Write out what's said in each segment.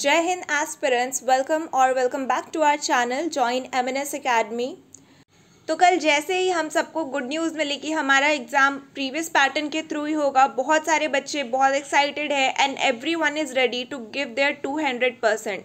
जय हिंद aspirants welcome और welcome back to our channel join M N academy तो कल जैसे ही हम सबको गुड न्यूज़ मिली कि हमारा एग्ज़ाम प्रीवियस पैटर्न के थ्रू ही होगा बहुत सारे बच्चे बहुत एक्साइटेड है and every one is ready to give their two hundred percent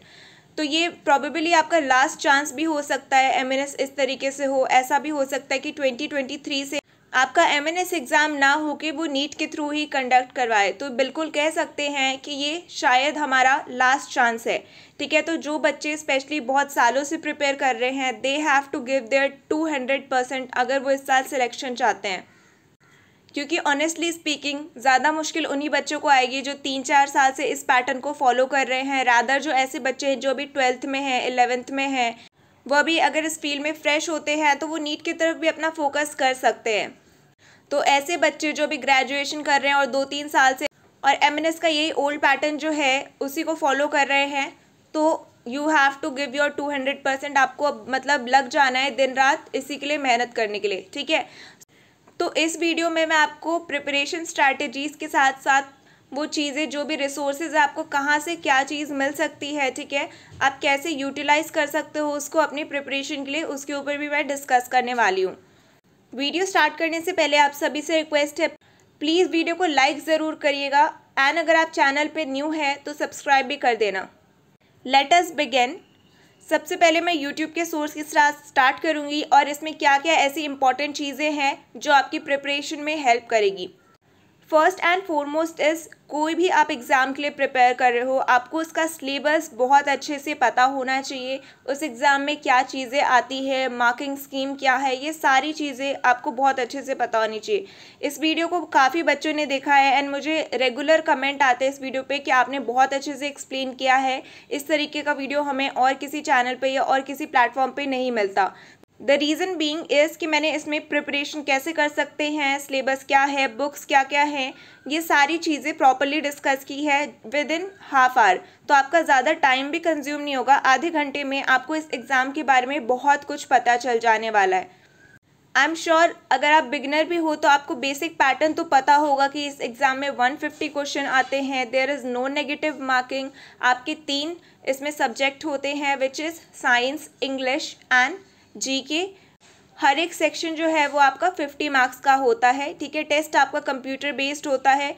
तो ये प्रॉबेबली आपका लास्ट चांस भी हो सकता है एम इस तरीके से हो ऐसा भी हो सकता है कि ट्वेंटी से आपका एम एग्ज़ाम ना हो के वो नीट के थ्रू ही कंडक्ट करवाए तो बिल्कुल कह सकते हैं कि ये शायद हमारा लास्ट चांस है ठीक है तो जो बच्चे स्पेशली बहुत सालों से प्रिपेयर कर रहे हैं they have to give their two hundred percent अगर वो इस साल सिलेक्शन चाहते हैं क्योंकि ऑनेस्टली स्पीकिंग ज़्यादा मुश्किल उन्हीं बच्चों को आएगी जो तीन चार साल से इस पैटर्न को फॉलो कर रहे हैं रादर जो ऐसे बच्चे हैं जो अभी ट्वेल्थ में हैं एलेवेंथ में हैं वह भी अगर इस फील्ड में फ्रेश होते हैं तो वो नीट की तरफ भी अपना फोकस कर सकते हैं तो ऐसे बच्चे जो भी ग्रेजुएशन कर रहे हैं और दो तीन साल से और एम का यही ओल्ड पैटर्न जो है उसी को फॉलो कर रहे हैं तो you have to give your two hundred percent आपको अब मतलब लग जाना है दिन रात इसी के लिए मेहनत करने के लिए ठीक है तो इस वीडियो में मैं आपको प्रिपरेशन स्ट्रैटेजीज़ के साथ साथ वो चीज़ें जो भी रिसोर्सेज आपको कहाँ से क्या चीज़ मिल सकती है ठीक है आप कैसे यूटिलाइज़ कर सकते हो उसको अपनी प्रिपरेशन के लिए उसके ऊपर भी मैं डिस्कस करने वाली हूँ वीडियो स्टार्ट करने से पहले आप सभी से रिक्वेस्ट है प्लीज़ वीडियो को लाइक ज़रूर करिएगा एंड अगर आप चैनल पे न्यू हैं तो सब्सक्राइब भी कर देना लेट अस बिगेन सबसे पहले मैं यूट्यूब के सोर्स के साथ स्टार्ट करूँगी और इसमें क्या क्या ऐसी इंपॉर्टेंट चीज़ें हैं जो आपकी प्रिपरेशन में हेल्प करेगी फर्स्ट एंड फोरमोस्ट इज़ कोई भी आप एग्ज़ाम के लिए प्रिपेयर कर रहे हो आपको उसका सिलेबस बहुत अच्छे से पता होना चाहिए उस एग्ज़ाम में क्या चीज़ें आती है मार्किंग स्कीम क्या है ये सारी चीज़ें आपको बहुत अच्छे से पता होनी चाहिए इस वीडियो को काफ़ी बच्चों ने देखा है एंड मुझे रेगुलर कमेंट आते हैं इस वीडियो पर कि आपने बहुत अच्छे से एक्सप्लेन किया है इस तरीके का वीडियो हमें और किसी चैनल पर या और किसी प्लेटफॉर्म पर नहीं मिलता द रीज़न बींग इज़ कि मैंने इसमें प्रिपरेशन कैसे कर सकते हैं सिलेबस क्या है बुक्स क्या क्या है ये सारी चीज़ें प्रॉपरली डिस्कस की है विद इन हाफ आवर तो आपका ज़्यादा टाइम भी कंज्यूम नहीं होगा आधे घंटे में आपको इस एग्ज़ाम के बारे में बहुत कुछ पता चल जाने वाला है आई एम श्योर अगर आप बिगनर भी हो तो आपको बेसिक पैटर्न तो पता होगा कि इस एग्ज़ाम में वन फिफ्टी क्वेश्चन आते हैं there is no negative marking आपके तीन इसमें सब्जेक्ट होते हैं which is science English and G K हर एक सेक्शन जो है वो आपका फिफ्टी मार्क्स का होता है ठीक है टेस्ट आपका कंप्यूटर बेस्ड होता है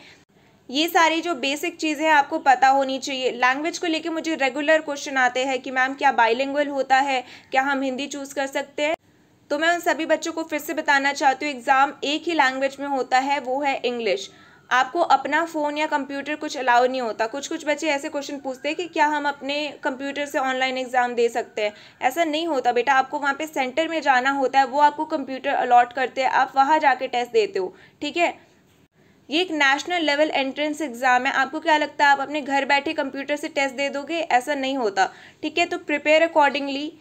ये सारी जो बेसिक चीज़ें हैं आपको पता होनी चाहिए लैंग्वेज को लेके मुझे रेगुलर क्वेश्चन आते हैं कि मैम क्या बाइलिंगुअल होता है क्या हम हिंदी चूज़ कर सकते हैं तो मैं उन सभी बच्चों को फिर से बताना चाहती हूँ एग्ज़ाम एक ही लैंग्वेज में होता है वो है इंग्लिश आपको अपना फ़ोन या कंप्यूटर कुछ अलाउ नहीं होता कुछ कुछ बच्चे ऐसे क्वेश्चन पूछते हैं कि क्या हम अपने कंप्यूटर से ऑनलाइन एग्ज़ाम दे सकते हैं ऐसा नहीं होता बेटा आपको वहाँ पे सेंटर में जाना होता है वो आपको कंप्यूटर अलॉट करते हैं आप वहाँ जाके टेस्ट देते हो ठीक है ये एक नेशनल लेवल एंट्रेंस एग्ज़ाम है आपको क्या लगता है आप अपने घर बैठे कंप्यूटर से टेस्ट दे दोगे ऐसा नहीं होता ठीक है तो प्रिपेयर अकॉर्डिंगली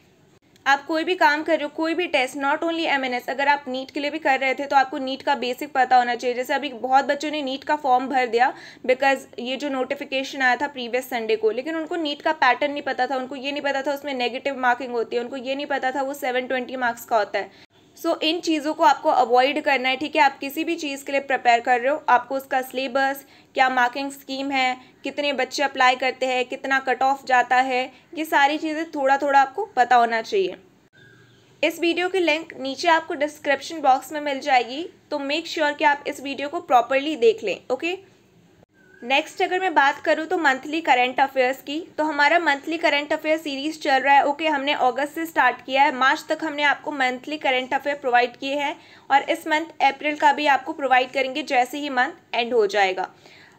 आप कोई भी काम कर रहे हो कोई भी टेस्ट नॉट ओनली एम अगर आप नीट के लिए भी कर रहे थे तो आपको नीट का बेसिक पता होना चाहिए जैसे अभी बहुत बच्चों ने नीट का फॉर्म भर दिया बिकॉज ये जो नोटिफिकेशन आया था प्रीवियस संडे को लेकिन उनको नीट का पैटर्न नहीं पता था उनको ये नहीं पता था उसमें नेगेटिव मार्किंग होती है उनको ये नहीं पता था वो सेवन मार्क्स का होता है सो इन चीज़ों को आपको अवॉइड करना है ठीक है आप किसी भी चीज़ के लिए प्रिपेयर कर रहे हो आपको उसका सिलेबस क्या मार्किंग स्कीम है कितने बच्चे अप्लाई करते हैं कितना कट ऑफ जाता है ये सारी चीज़ें थोड़ा थोड़ा आपको पता होना चाहिए इस वीडियो की लिंक नीचे आपको डिस्क्रिप्शन बॉक्स में मिल जाएगी तो मेक श्योर sure कि आप इस वीडियो को प्रॉपरली देख लें ओके नेक्स्ट अगर मैं बात करूँ तो मंथली करंट अफेयर्स की तो हमारा मंथली करंट अफेयर सीरीज चल रहा है ओके okay, हमने अगस्त से स्टार्ट किया है मार्च तक हमने आपको मंथली करंट अफेयर प्रोवाइड किए हैं और इस मंथ अप्रैल का भी आपको प्रोवाइड करेंगे जैसे ही मंथ एंड हो जाएगा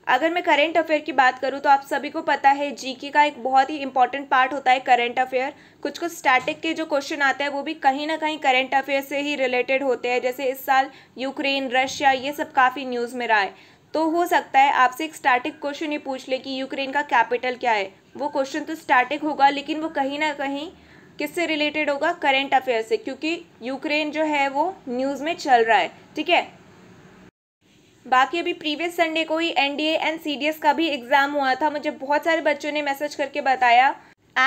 अगर मैं करंट अफेयर की बात करूँ तो आप सभी को पता है जीके का एक बहुत ही इंपॉर्टेंट पार्ट होता है करंट अफेयर कुछ कुछ स्टैटिक के जो क्वेश्चन आते हैं वो भी कहीं ना कहीं करंट अफेयर से ही रिलेटेड होते हैं जैसे इस साल यूक्रेन रशिया ये सब काफ़ी न्यूज़ में रहा है तो हो सकता है आपसे एक स्टैटिक क्वेश्चन ये पूछ ले कि यूक्रेन का कैपिटल क्या है वो क्वेश्चन तो स्टैटिक होगा लेकिन वो कहीं ना कहीं किससे रिलेटेड होगा करेंट अफेयर से क्योंकि यूक्रेन जो है वो न्यूज़ में चल रहा है ठीक है बाकी अभी प्रीवियस संडे को ही एन एंड सी का भी एग्ज़ाम हुआ था मुझे बहुत सारे बच्चों ने मैसेज करके बताया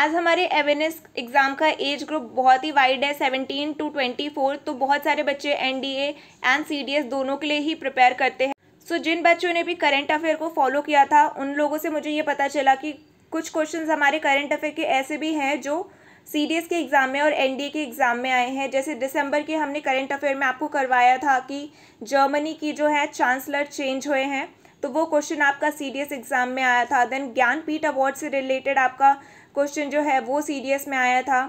एज हमारे एवेनेस एग्ज़ाम का एज ग्रुप बहुत ही वाइड है सेवनटीन टू ट्वेंटी फोर तो बहुत सारे बच्चे एनडीए एंड सीडीएस दोनों के लिए ही प्रिपेयर करते हैं सो जिन बच्चों ने भी करंट अफेयर को फॉलो किया था उन लोगों से मुझे ये पता चला कि कुछ क्वेश्चंस हमारे करंट अफेयर के ऐसे भी हैं जो सी के एग्ज़ाम में और एन के एग्ज़ाम में आए हैं जैसे दिसंबर के हमने करंट अफेयर में आपको करवाया था कि जर्मनी की जो है चांसलर चेंज हुए हैं तो वो क्वेश्चन आपका सी एग्ज़ाम में आया था देन ज्ञानपीठ अवार्ड से रिलेटेड आपका क्वेश्चन जो है वो सी में आया था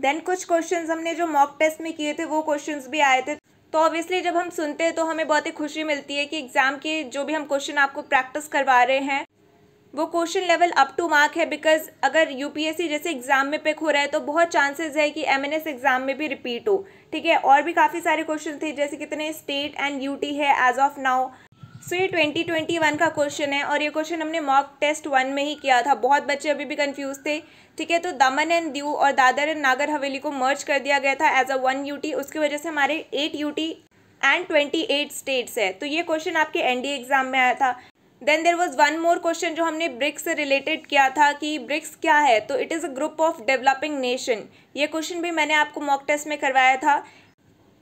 देन कुछ क्वेश्चंस हमने जो मॉक टेस्ट में किए थे वो क्वेश्चंस भी आए थे तो ऑब्वियसली जब हम सुनते हैं तो हमें बहुत ही खुशी मिलती है कि एग्ज़ाम के जो भी हम क्वेश्चन आपको प्रैक्टिस करवा रहे हैं वो question level up to mark है बिकॉज अगर यूपीएससी जैसे एग्ज़ाम में पिक हो रहा है तो बहुत चांसेस है कि एम एग्ज़ाम में भी रिपीट हो ठीक है और भी काफ़ी सारे क्वेश्चन थे जैसे कितने स्टेट एंड यू है as of now so twenty ये 2021 का क्वेश्चन है और ये क्वेश्चन हमने मॉक टेस्ट वन में ही किया था बहुत बच्चे अभी भी कंफ्यूज थे ठीक है तो दमन एंड दीव और दादर एंड नागर हवेली को मर्ज कर दिया गया था एज अ वन यूटी उसकी वजह से हमारे eight UT and twenty eight states है तो ये क्वेश्चन आपके एन एग्जाम में आया था then there was one more question जो हमने ब्रिक्स से रिलेटेड किया था कि ब्रिक्स क्या है तो it is a group of developing nation ये क्वेश्चन भी मैंने आपको मॉक टेस्ट में करवाया था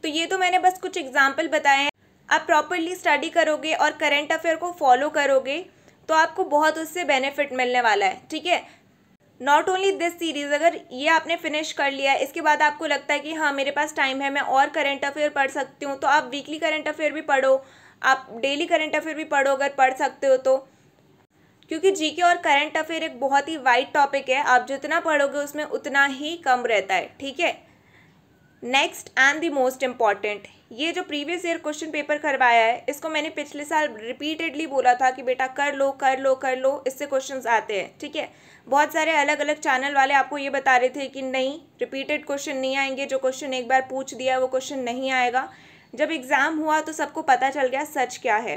तो ये तो मैंने बस कुछ एग्जाम्पल बताए हैं आप प्रॉपरली स्टडी करोगे और करेंट अफेयर को फॉलो करोगे तो आपको बहुत उससे बेनिफिट मिलने वाला है ठीक है नॉट ओनली दिस सीरीज़ अगर ये आपने फिनिश कर लिया इसके बाद आपको लगता है कि हाँ मेरे पास टाइम है मैं और करंट अफेयर पढ़ सकती हूँ तो आप वीकली करंट अफेयर भी पढ़ो आप डेली करंट अफेयर भी पढ़ो अगर पढ़ सकते हो तो क्योंकि जी और करेंट अफेयर एक बहुत ही वाइड टॉपिक है आप जितना पढ़ोगे उसमें उतना ही कम रहता है ठीक है next and the most important ये जो प्रीवियस ईयर क्वेश्चन पेपर करवाया है इसको मैंने पिछले साल रिपीटेडली बोला था कि बेटा कर लो कर लो कर लो इससे क्वेश्चन आते हैं ठीक है बहुत सारे अलग अलग चैनल वाले आपको ये बता रहे थे कि नहीं रिपीटेड क्वेश्चन नहीं आएंगे जो क्वेश्चन एक बार पूछ दिया वो क्वेश्चन नहीं आएगा जब एग्ज़ाम हुआ तो सबको पता चल गया सच क्या है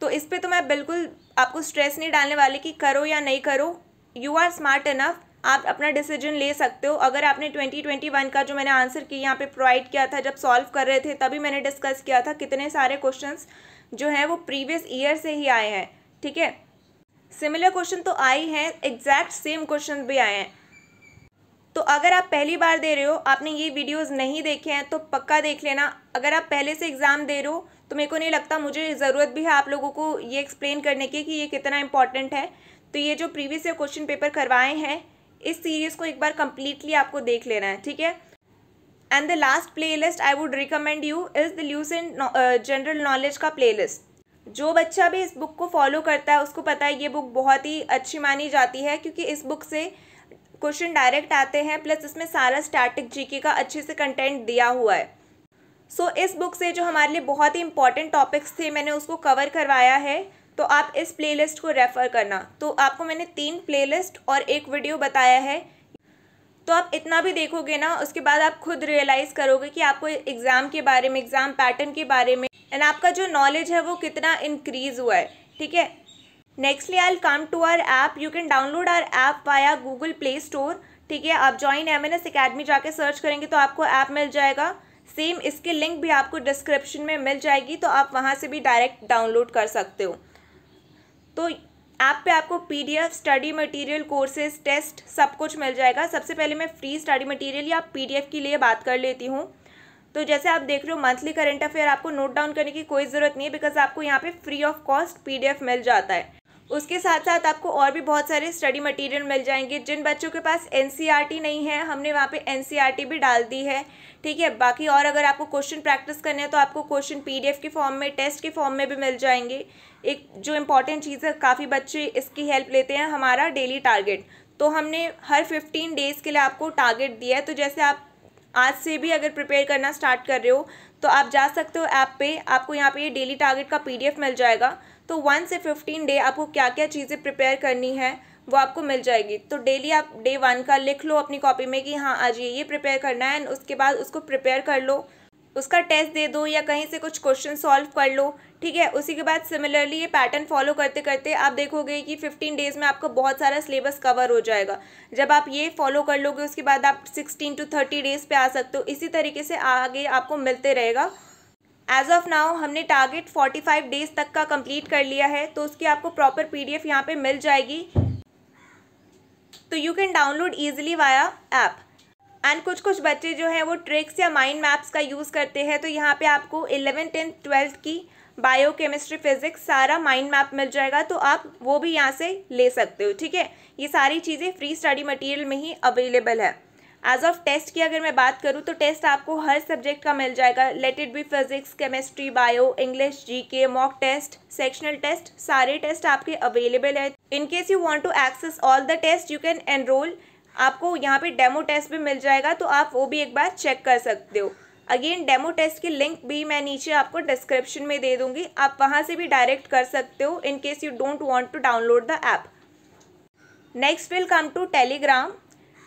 तो इस पर तो मैं बिल्कुल आपको स्ट्रेस नहीं डालने वाली कि करो या नहीं करो यू आर स्मार्ट इनफ आप अपना डिसीजन ले सकते हो अगर आपने 2021 का जो मैंने आंसर की यहाँ पे प्रोवाइड किया था जब सॉल्व कर रहे थे तभी मैंने डिस्कस किया था कितने सारे क्वेश्चंस जो हैं वो प्रीवियस ईयर से ही आए हैं ठीक है सिमिलर क्वेश्चन तो आए हैं एग्जैक्ट सेम क्वेश्चन भी आए हैं तो अगर आप पहली बार दे रहे हो आपने ये वीडियोज़ नहीं देखे हैं तो पक्का देख लेना अगर आप पहले से एग्ज़ाम दे रहे हो तो मेरे को नहीं लगता मुझे ज़रूरत भी है आप लोगों को ये एक्सप्लेन करने की कि ये कितना इंपॉर्टेंट है तो ये जो प्रीवियस ईयर क्वेश्चन पेपर करवाए हैं इस सीरीज़ को एक बार कम्प्लीटली आपको देख लेना है ठीक है and the last playlist I would recommend you is the Lucent general knowledge का प्ले लिस्ट जो बच्चा भी इस बुक को फॉलो करता है उसको पता है ये बुक बहुत ही अच्छी मानी जाती है क्योंकि इस बुक से क्वेश्चन डायरेक्ट आते हैं प्लस इसमें सारा स्टैटिक जीके का अच्छे से कंटेंट दिया हुआ है सो so, इस बुक से जो हमारे लिए बहुत ही इंपॉर्टेंट टॉपिक्स थे मैंने उसको कवर करवाया है तो आप इस प्लेलिस्ट को रेफ़र करना तो आपको मैंने तीन प्लेलिस्ट और एक वीडियो बताया है तो आप इतना भी देखोगे ना उसके बाद आप खुद रियलाइज़ करोगे कि आपको एग्ज़ाम के बारे में एग्ज़ाम पैटर्न के बारे में एंड आपका जो नॉलेज है वो कितना इनक्रीज़ हुआ है ठीक है nextly I come to our app you can download our app via Google Play Store ठीक है आप join M N S academy जाके सर्च करेंगे तो आपको ऐप मिल जाएगा सेम इसके लिंक भी आपको डिस्क्रिप्शन में मिल जाएगी तो आप वहाँ से भी डायरेक्ट डाउनलोड कर सकते हो तो ऐप पे आपको PDF study material courses test सब कुछ मिल जाएगा सबसे पहले मैं फ्री स्टडी मटेरियल या पीडीएफ के लिए बात कर लेती हूँ तो जैसे आप देख रहे हो मंथली करंट अफेयर आपको नोट डाउन करने की कोई ज़रूरत नहीं है बिकॉज आपको यहाँ पे फ्री ऑफ कॉस्ट पीडीएफ मिल जाता है उसके साथ साथ आपको और भी बहुत सारे स्टडी मटेरियल मिल जाएंगे जिन बच्चों के पास एन e नहीं है हमने वहाँ पे एन e भी डाल दी है ठीक है बाकी और अगर आपको क्वेश्चन प्रैक्टिस करने हैं तो आपको क्वेश्चन पीडीएफ के फॉर्म में टेस्ट के फॉर्म में भी मिल जाएंगे एक जो इम्पॉर्टेंट चीज़ है काफ़ी बच्चे इसकी हेल्प लेते हैं हमारा डेली टारगेट तो हमने हर फिफ्टीन डेज़ के लिए आपको टारगेट दिया है तो जैसे आप आज से भी अगर प्रिपेयर करना स्टार्ट कर रहे हो तो आप जा सकते हो ऐप पे आपको यहाँ पे ये डेली टारगेट का पीडीएफ मिल जाएगा तो वन से फिफ्टीन डे आपको क्या क्या चीज़ें प्रिपेयर करनी है वो आपको मिल जाएगी तो डेली आप डे वन का लिख लो अपनी कॉपी में कि हाँ आज ये ये प्रिपेयर करना है एंड उसके बाद उसको प्रिपेयर कर लो उसका टेस्ट दे दो या कहीं से कुछ क्वेश्चन सॉल्व कर लो ठीक है उसी के बाद सिमिलरली ये पैटर्न फॉलो करते करते आप देखोगे कि फिफ्टीन डेज़ में आपका बहुत सारा सिलेबस कवर हो जाएगा जब आप ये फॉलो कर लोगे उसके बाद आप सिक्सटीन टू थर्टी डेज़ पे आ सकते हो इसी तरीके से आगे आपको मिलते रहेगा एज ऑफ नाउ हमने टारगेट फोर्टी फाइव डेज़ तक का कंप्लीट कर लिया है तो उसकी आपको प्रॉपर पी डी एफ यहाँ पर मिल जाएगी तो you can download easily via app and कुछ कुछ बच्चे जो हैं वो ट्रिक्स या माइंड मैप्स का यूज़ करते हैं तो यहाँ पे आपको इलेवन टेंथ ट्वेल्थ की बायो केमिस्ट्री फिजिक्स सारा माइंड मैप मिल जाएगा तो आप वो भी यहाँ से ले सकते हो ठीक है ये सारी चीज़ें फ्री स्टडी मटेरियल में ही अवेलेबल है एज ऑफ टेस्ट की अगर मैं बात करूँ तो टेस्ट आपको हर सब्जेक्ट का मिल जाएगा let it be physics chemistry bio English के मॉक टेस्ट सेक्शनल टेस्ट सारे टेस्ट आपके अवेलेबल है in case you want to access all the test you can enroll आपको यहाँ पे डेमो टेस्ट भी मिल जाएगा तो आप वो भी एक बार चेक कर सकते हो अगेन डेमो टेस्ट की लिंक भी मैं नीचे आपको डिस्क्रिप्शन में दे दूंगी आप वहाँ से भी डायरेक्ट कर सकते हो in case you don't want to download the app next will come to Telegram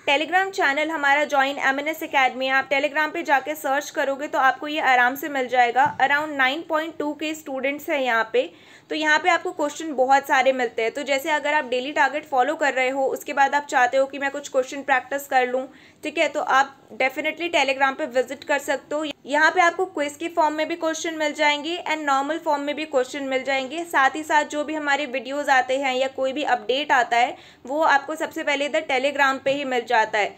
Telegram channel हमारा join M N S academy है आप टेलीग्राम पे जाके सर्च करोगे तो आपको ये आराम से मिल जाएगा around nine point two K students हैं यहाँ पे तो यहाँ पे आपको क्वेश्चन बहुत सारे मिलते हैं तो जैसे अगर आप डेली टारगेट फॉलो कर रहे हो उसके बाद आप चाहते हो कि मैं कुछ क्वेश्चन प्रैक्टिस कर लूँ ठीक है तो आप डेफिनेटली टेलीग्राम पे विजिट कर सकते हो यहाँ पे आपको क्विज के फॉर्म में भी क्वेश्चन मिल जाएंगे एंड नॉर्मल फॉर्म में भी क्वेश्चन मिल जाएंगे साथ ही साथ जो भी हमारे वीडियोज़ आते हैं या कोई भी अपडेट आता है वो आपको सबसे पहले इधर टेलीग्राम पर ही मिल जाता है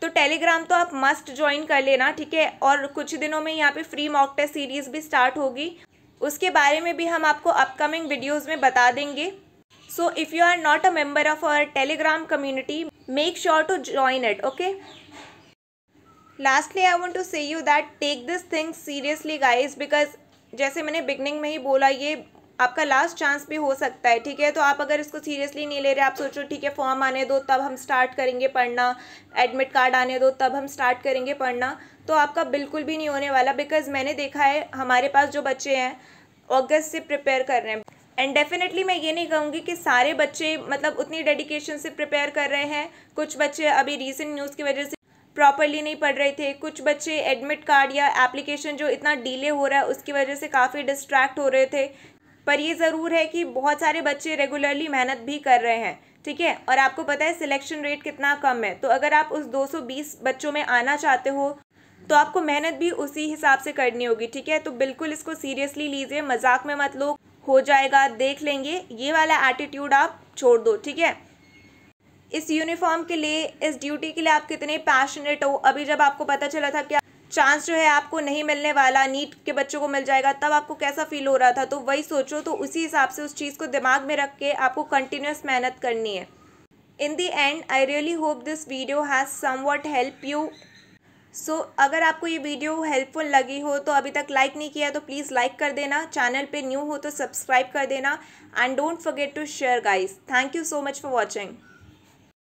तो टेलीग्राम तो आप मस्ट ज्वाइन कर लेना ठीक है और कुछ दिनों में यहाँ पे फ्री मॉक टेस्ट सीरीज़ भी स्टार्ट होगी उसके बारे में भी हम आपको अपकमिंग वीडियोस में बता देंगे so if you are not a member of our Telegram community make sure to join it okay lastly I want to say you that take this thing seriously guys because जैसे मैंने beginning में ही बोला ये आपका last chance भी हो सकता है ठीक है तो आप अगर इसको सीरियसली नहीं ले रहे आप सोचो ठीक है फॉर्म आने दो तब हम स्टार्ट करेंगे पढ़ना एडमिट कार्ड आने दो तब हम स्टार्ट करेंगे पढ़ना तो आपका बिल्कुल भी नहीं होने वाला बिकॉज मैंने देखा है हमारे पास जो बच्चे हैं अगस्त से प्रिपेयर कर रहे हैं एंड डेफिनेटली मैं ये नहीं कहूँगी कि सारे बच्चे मतलब उतनी डेडिकेशन से प्रिपेयर कर रहे हैं कुछ बच्चे अभी रीसेंट न्यूज़ की वजह से प्रॉपरली नहीं पढ़ रहे थे कुछ बच्चे एडमिट कार्ड या एप्लीकेशन जो इतना डिले हो रहा है उसकी वजह से काफ़ी डिस्ट्रैक्ट हो रहे थे पर ये ज़रूर है कि बहुत सारे बच्चे रेगुलरली मेहनत भी कर रहे हैं ठीक है और आपको पता है सिलेक्शन रेट कितना कम है तो अगर आप उस 220 बच्चों में आना चाहते हो तो आपको मेहनत भी उसी हिसाब से करनी होगी ठीक है तो बिल्कुल इसको सीरियसली लीजिए मजाक में मत लो हो जाएगा देख लेंगे ये वाला एटीट्यूड आप छोड़ दो ठीक है इस यूनिफॉर्म के लिए इस ड्यूटी के लिए आप कितने पैशनेट हो अभी जब आपको पता चला था कि चांस जो है आपको नहीं मिलने वाला नीट के बच्चों को मिल जाएगा तब आपको कैसा फील हो रहा था तो वही सोचो तो उसी हिसाब से उस चीज़ को दिमाग में रख के आपको कंटिन्यूस मेहनत करनी है in the end I really hope this video has somewhat help you so अगर आपको ये वीडियो हेल्पफुल लगी हो तो अभी तक लाइक नहीं किया तो प्लीज़ लाइक कर देना चैनल पे न्यू हो तो सब्सक्राइब कर देना and don't forget to share guys thank you so much for watching